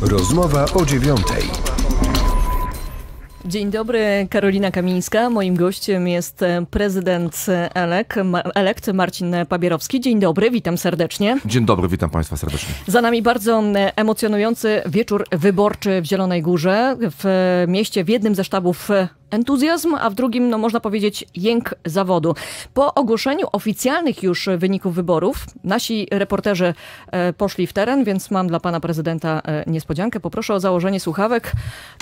Rozmowa o dziewiątej. Dzień dobry, Karolina Kamińska. Moim gościem jest e, prezydent e, elek, elekt Marcin Pabierowski. Dzień dobry, witam serdecznie. Dzień dobry, witam Państwa serdecznie. Za nami bardzo emocjonujący wieczór wyborczy w Zielonej Górze. W e, mieście, w jednym ze sztabów entuzjazm, a w drugim, no można powiedzieć, jęk zawodu. Po ogłoszeniu oficjalnych już wyników wyborów, nasi reporterzy poszli w teren, więc mam dla pana prezydenta niespodziankę. Poproszę o założenie słuchawek.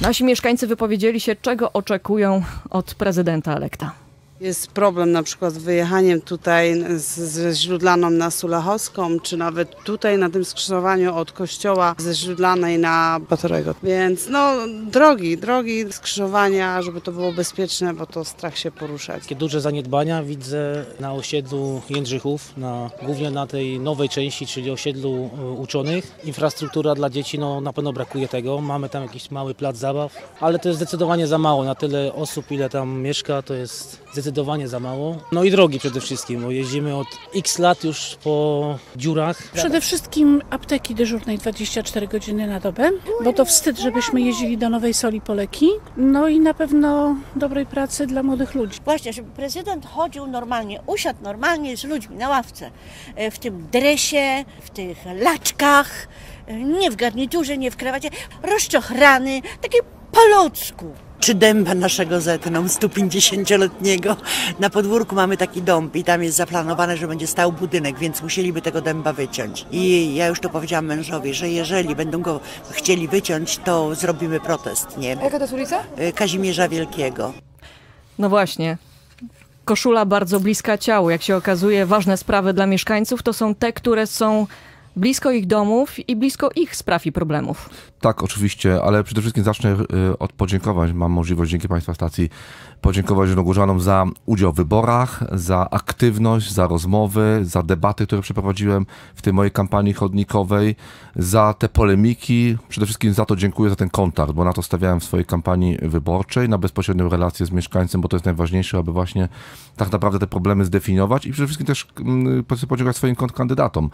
Nasi mieszkańcy wypowiedzieli się się, czego oczekują od prezydenta elekta. Jest problem na przykład z wyjechaniem tutaj ze Źródlaną na Sulachowską, czy nawet tutaj na tym skrzyżowaniu od kościoła ze Źródlanej na Batorego. Więc no drogi, drogi skrzyżowania, żeby to było bezpieczne, bo to strach się poruszać. Takie duże zaniedbania widzę na osiedlu Jędrzychów, na, głównie na tej nowej części, czyli osiedlu e, uczonych. Infrastruktura dla dzieci, no na pewno brakuje tego. Mamy tam jakiś mały plac zabaw, ale to jest zdecydowanie za mało. Na tyle osób, ile tam mieszka, to jest zdecydowanie za mało. No i drogi przede wszystkim, bo jeździmy od x lat już po dziurach. Przede wszystkim apteki dyżurnej 24 godziny na dobę, bo to wstyd, żebyśmy jeździli do Nowej Soli po leki. No i na pewno dobrej pracy dla młodych ludzi. Właśnie, żeby prezydent chodził normalnie, usiadł normalnie z ludźmi na ławce, e, w tym dresie, w tych laczkach, e, nie w garniturze, nie w krawacie, rozczochrany, taki po ludzku czy dęba naszego zetną 150-letniego. Na podwórku mamy taki dąb i tam jest zaplanowane, że będzie stał budynek, więc musieliby tego dęba wyciąć. I ja już to powiedziałam mężowi, że jeżeli będą go chcieli wyciąć, to zrobimy protest, nie? Jaka to jest ulica? Y, Kazimierza Wielkiego. No właśnie, koszula bardzo bliska ciału. Jak się okazuje, ważne sprawy dla mieszkańców to są te, które są blisko ich domów i blisko ich spraw i problemów. Tak, oczywiście, ale przede wszystkim zacznę y, od podziękowań. Mam możliwość dzięki Państwa stacji podziękować Zielonogórzanom za udział w wyborach, za aktywność, za rozmowy, za debaty, które przeprowadziłem w tej mojej kampanii chodnikowej, za te polemiki. Przede wszystkim za to dziękuję za ten kontakt, bo na to stawiałem w swojej kampanii wyborczej, na bezpośrednią relację z mieszkańcem, bo to jest najważniejsze, aby właśnie tak naprawdę te problemy zdefiniować i przede wszystkim też mm, y, podziękować swoim kandydatom.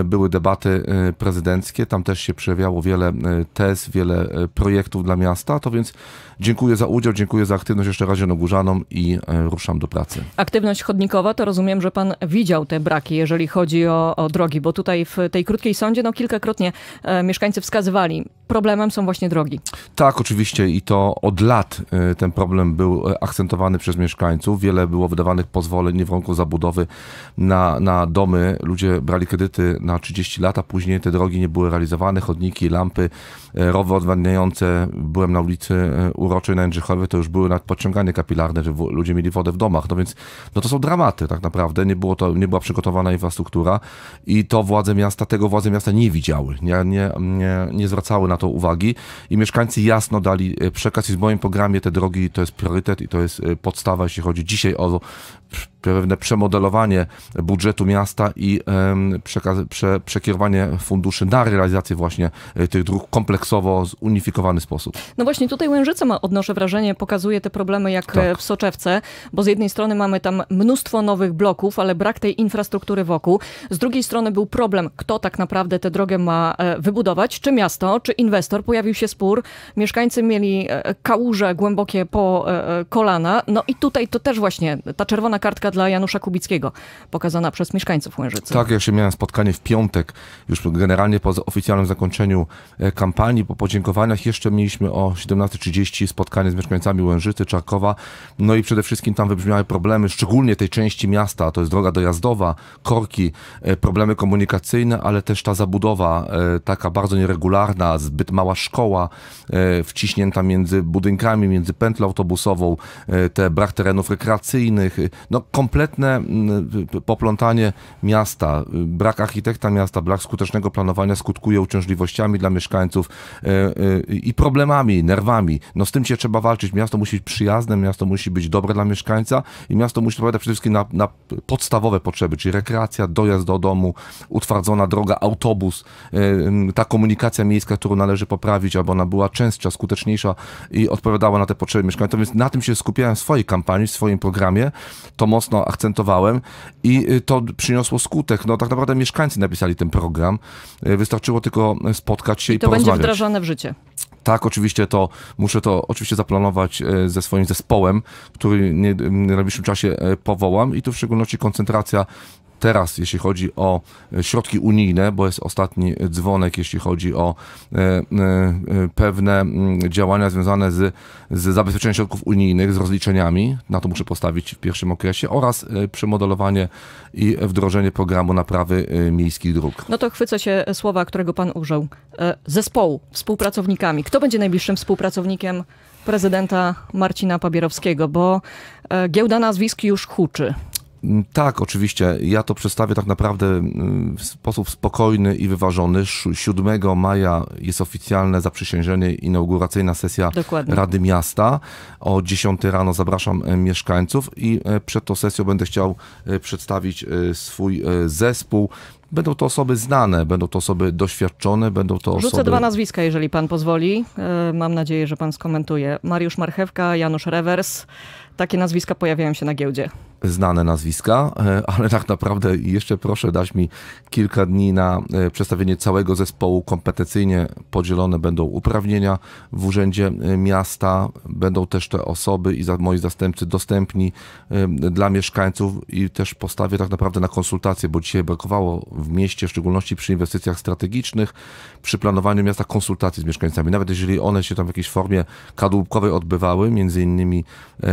Y, były debaty y, prezydenckie, tam też się przejawiało wiele tez, wiele projektów dla miasta, to więc dziękuję za udział, dziękuję za aktywność jeszcze razie nogurzaną i e, ruszam do pracy. Aktywność chodnikowa, to rozumiem, że pan widział te braki, jeżeli chodzi o, o drogi, bo tutaj w tej krótkiej sądzie no, kilkakrotnie e, mieszkańcy wskazywali, problemem są właśnie drogi. Tak, oczywiście i to od lat y, ten problem był y, akcentowany przez mieszkańców. Wiele było wydawanych pozwoleń nie w zabudowy na, na domy. Ludzie brali kredyty na 30 lat, a później te drogi nie były realizowane, chodniki, lampy, y, rowy odwadniające. Byłem na ulicy Uroczej na Jędrzychowie, to już były nawet podciąganie kapilarne, że ludzie mieli wodę w domach. No więc no to są dramaty tak naprawdę. Nie, było to, nie była przygotowana infrastruktura i to władze miasta, tego władze miasta nie widziały, nie, nie, nie, nie zwracały na to to uwagi i mieszkańcy jasno dali e, przekaz i w moim programie te drogi to jest priorytet i to jest e, podstawa, jeśli chodzi dzisiaj o pewne przemodelowanie budżetu miasta i prze przekierowanie funduszy na realizację właśnie e, tych dróg kompleksowo, zunifikowany sposób. No właśnie tutaj Łężyca ma, odnoszę wrażenie, pokazuje te problemy jak e, tak. w Soczewce, bo z jednej strony mamy tam mnóstwo nowych bloków, ale brak tej infrastruktury wokół. Z drugiej strony był problem, kto tak naprawdę tę drogę ma e, wybudować, czy miasto, czy inwestor. Pojawił się spór, mieszkańcy mieli kałuże głębokie po kolana, no i tutaj to też właśnie ta czerwona kartka dla Janusza Kubickiego, pokazana przez mieszkańców Łężycy. Tak, ja się miałem spotkanie w piątek, już generalnie po oficjalnym zakończeniu e, kampanii, po podziękowaniach jeszcze mieliśmy o 17.30 spotkanie z mieszkańcami Łężycy, Czakowa, no i przede wszystkim tam wybrzmiały problemy, szczególnie tej części miasta, to jest droga dojazdowa, korki, e, problemy komunikacyjne, ale też ta zabudowa e, taka bardzo nieregularna, zbyt mała szkoła, wciśnięta między budynkami, między pętlą autobusową, te brak terenów rekreacyjnych, no kompletne mm, poplątanie miasta, y, brak architekta miasta, brak skutecznego planowania skutkuje uciążliwościami dla mieszkańców e, e, i problemami, nerwami. No z tym się trzeba walczyć. Miasto musi być przyjazne, miasto musi być dobre dla mieszkańca i miasto musi odpowiadać przede wszystkim na, na podstawowe potrzeby, czyli rekreacja, dojazd do domu, utwardzona droga, autobus, e, ta komunikacja miejska, którą należy poprawić, aby ona była częstsza, skuteczniejsza i odpowiadała na te potrzeby mieszkańców. Więc na tym się skupiałem w swojej kampanii, w swoim programie. To mocno mocno akcentowałem i y, to przyniosło skutek. No tak naprawdę mieszkańcy napisali ten program. Y, wystarczyło tylko spotkać się i, i to porozmawiać. to będzie wdrażane w życie. Tak, oczywiście to muszę to oczywiście zaplanować y, ze swoim zespołem, który w najbliższym czasie powołam i tu w szczególności koncentracja teraz, jeśli chodzi o e, środki unijne, bo jest ostatni dzwonek, jeśli chodzi o e, e, pewne mm, działania związane z, z zabezpieczeniem środków unijnych, z rozliczeniami, na to muszę postawić w pierwszym okresie, oraz przemodelowanie i wdrożenie programu naprawy miejskich dróg. No to chwycę się słowa, którego pan użył. Zespołu, współpracownikami. Kto będzie najbliższym współpracownikiem prezydenta Marcina Pabierowskiego? Bo giełda nazwisk już huczy. Mm, tak, oczywiście. Ja to przedstawię tak naprawdę mm, w sposób spokojny i wyważony. 7 maja jest oficjalne zaprzysiężenie, inauguracyjna sesja Dokładnie. Rady Miasta. O 10 rano zapraszam e, mieszkańców i e, przed tą sesją będę chciał e, przedstawić swój zespół. Będą to osoby znane, będą to osoby doświadczone, będą to Rzucę osoby... dwa nazwiska, jeżeli pan pozwoli. Mam nadzieję, że pan skomentuje. Mariusz Marchewka, Janusz Rewers. Takie nazwiska pojawiają się na giełdzie znane nazwiska, e, ale tak naprawdę jeszcze proszę dać mi kilka dni na e, przedstawienie całego zespołu. Kompetencyjnie podzielone będą uprawnienia w Urzędzie e, Miasta, będą też te osoby i moi zastępcy dostępni dla mieszkańców i też postawię tak naprawdę na konsultacje, bo dzisiaj brakowało w mieście, w szczególności przy inwestycjach strategicznych, przy planowaniu miasta konsultacji z mieszkańcami. Nawet jeżeli one się tam w jakiejś formie kadłubkowej odbywały, między innymi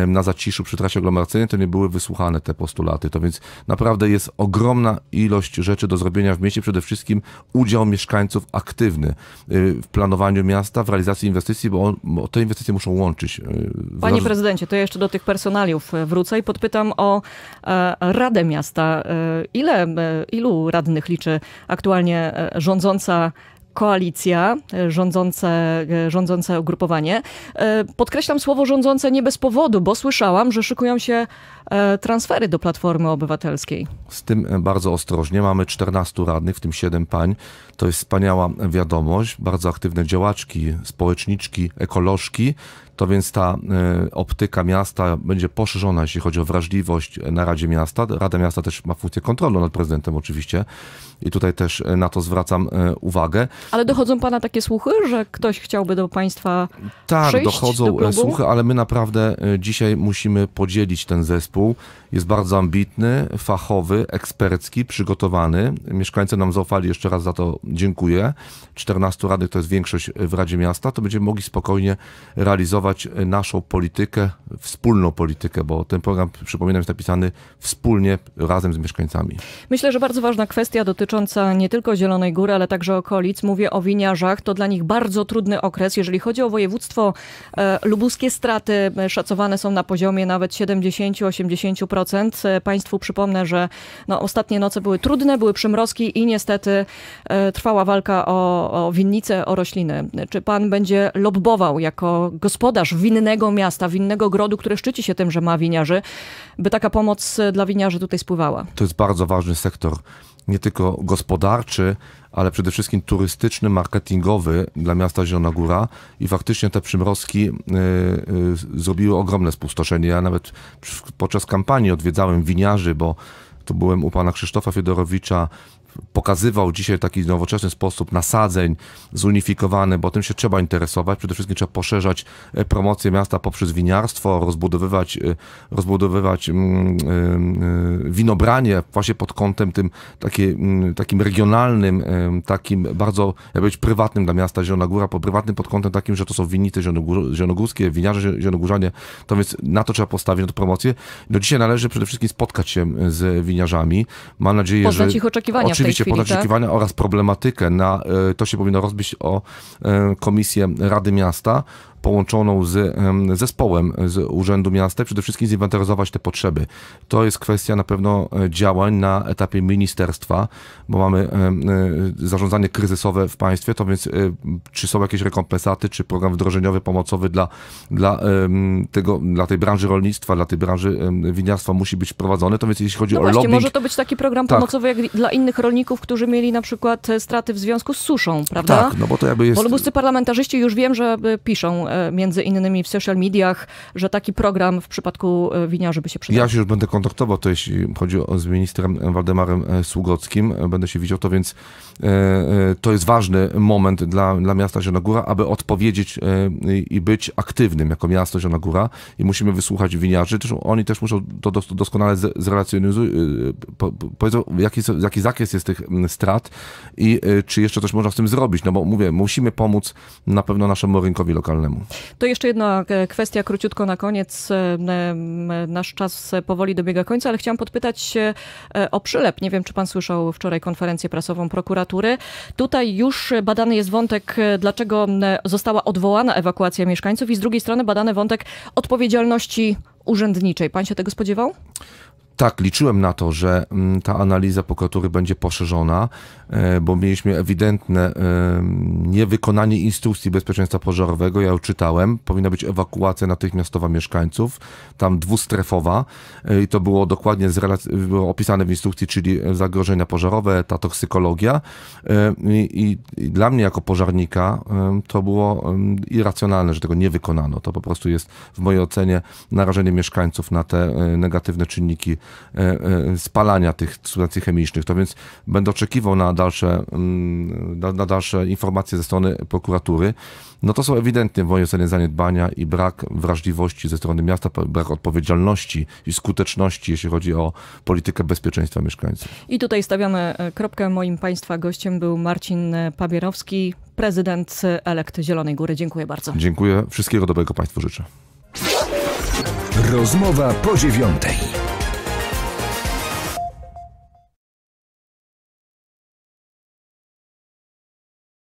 na Zaciszu przy trasie aglomeracyjnej, to nie były wysłuchane wysłuchane te postulaty. To więc naprawdę jest ogromna ilość rzeczy do zrobienia w mieście. Przede wszystkim udział mieszkańców aktywny y, w planowaniu miasta, w realizacji inwestycji, bo, on, bo te inwestycje muszą łączyć. Y, Panie prezydencie, to ja jeszcze do tych personaliów e, wrócę i podpytam o e, Radę Miasta. E, ile, ilu radnych liczy aktualnie rządząca koalicja, e, rządzące, e, rządzące ugrupowanie. E, podkreślam słowo rządzące nie bez powodu, bo słyszałam, że szykują się transfery do Platformy Obywatelskiej. Z tym bardzo ostrożnie. Mamy 14 radnych, w tym 7 pań. To jest wspaniała wiadomość. Bardzo aktywne działaczki, społeczniczki, ekolożki to więc ta e, optyka miasta będzie poszerzona, jeśli chodzi o wrażliwość e, na Radzie Miasta. Rada Miasta też ma funkcję kontrolną nad prezydentem oczywiście i tutaj też e, na to zwracam uwagę. Ale dochodzą pana takie słuchy, że ktoś chciałby do państwa Tak, dochodzą do słuchy, ale my naprawdę dzisiaj musimy podzielić ten zespół. Jest bardzo ambitny, fachowy, ekspercki, przygotowany. Mieszkańcy nam zaufali, jeszcze raz za to dziękuję. 14 radnych to jest większość w Radzie Miasta. To będziemy mogli spokojnie realizować naszą politykę, wspólną politykę, bo ten program, przypominam, jest napisany wspólnie, razem z mieszkańcami. Myślę, że bardzo ważna kwestia dotycząca nie tylko Zielonej Góry, ale także okolic. Mówię o winiarzach. To dla nich bardzo trudny okres. Jeżeli chodzi o województwo e, lubuskie, straty e, szacowane są na poziomie nawet 70-80%. 7%. E, państwu przypomnę, że no, ostatnie noce były trudne, były przymrozki i niestety e, trwała walka o, o winnice, o rośliny. Czy pan będzie lobbował jako gospodarz winnego miasta, winnego grodu, które szczyci się tym, że ma winiarzy, by taka pomoc e, dla winiarzy tutaj spływała? To jest bardzo ważny sektor nie tylko gospodarczy, ale przede wszystkim turystyczny, marketingowy dla miasta Zielona Góra i faktycznie te przymrozki y, y, zrobiły ogromne spustoszenie. Ja nawet podczas kampanii odwiedzałem winiarzy, bo tu byłem u pana Krzysztofa Fiedorowicza, pokazywał dzisiaj taki nowoczesny sposób nasadzeń, zunifikowany, bo tym się trzeba interesować. Przede wszystkim trzeba poszerzać e, promocję miasta poprzez winiarstwo, rozbudowywać, e, rozbudowywać mm, e, winobranie właśnie pod kątem tym takie, mm, takim regionalnym, takim bardzo, jakby być prywatnym dla miasta Zielona Góra, po prywatnym pod kątem takim, że to są winnice zielonogórskie, winiarze zielonogórzanie, to więc na to trzeba postawić, na tę promocję. No dzisiaj należy przede wszystkim spotkać się z winiarzami. Mam nadzieję, Poznać że... ich oczekiwania Oczywiście, chwili, podać oczekiwania tak? oraz problematykę. Na, e, to się powinno rozbić o e, Komisję Rady Miasta, połączoną z zespołem z Urzędu Miasta, przede wszystkim zinwentaryzować te potrzeby. To jest kwestia na pewno e, działań na etapie ministerstwa, bo mamy e, zarządzanie kryzysowe w państwie, to więc e, czy są jakieś rekompensaty, czy program wdrożeniowy, pomocowy dla, dla, tego, dla tej branży rolnictwa, dla tej branży winiarstwa musi być wprowadzony, to więc jeśli chodzi no o właśnie, lobbying... może to być taki program tak. pomocowy jak dla innych rolników, którzy mieli na przykład straty w związku z suszą, prawda? Tak, no bo to jakby jest... Bo parlamentarzyści już wiem, że piszą E, między innymi w social mediach, że taki program w przypadku e, winiarzy by się przydał. Ja się już będę kontaktował, to jeśli chodzi o, z ministrem Waldemarem e, Sługockim, będę się widział, to więc to jest ważny moment dla, dla miasta Zielonogóra, aby odpowiedzieć i być aktywnym jako miasto Zielonogóra i musimy wysłuchać winiarzy. Też, oni też muszą to doskonale zrelacjonizować, powiedzą jaki, jaki zakres jest tych strat i czy jeszcze coś można z tym zrobić, no bo mówię, musimy pomóc na pewno naszemu rynkowi lokalnemu. To jeszcze jedna e, kwestia króciutko na koniec. E, nasz czas e, powoli dobiega końca, ale chciałam podpytać o przylep. Nie wiem, czy pan słyszał wczoraj konferencję prasową prokuratury. Tutaj już badany jest wątek, dlaczego została odwołana ewakuacja mieszkańców i z drugiej strony badany wątek odpowiedzialności urzędniczej. Pan się tego spodziewał? tak, liczyłem na to, że mm, ta analiza prokuratury będzie poszerzona, e, bo mieliśmy ewidentne e, niewykonanie instrukcji bezpieczeństwa pożarowego. Ja ją czytałem. Powinna być ewakuacja natychmiastowa mieszkańców, tam dwustrefowa. E, I to było dokładnie było opisane w instrukcji, czyli zagrożenia pożarowe, ta toksykologia. I, i, I, dla mnie, jako pożarnika, to było mm, irracjonalne, że tego nie wykonano. To po prostu jest, w mojej ocenie, narażenie mieszkańców na te negatywne czynniki E, e, spalania tych substancji chemicznych. To więc będę oczekiwał na dalsze, mm, na dalsze informacje ze strony prokuratury. No to są ewidentnie w mojej ocenie zaniedbania i brak wrażliwości ze strony miasta, brak odpowiedzialności i skuteczności, jeśli chodzi o politykę bezpieczeństwa mieszkańców. I tutaj stawiamy e, kropkę. Moim Państwa gościem był Marcin Pabierowski, prezydent elekt Zielonej Góry. Dziękuję bardzo. Dziękuję. Wszystkiego dobrego Państwu życzę. Rozmowa po dziewiątej.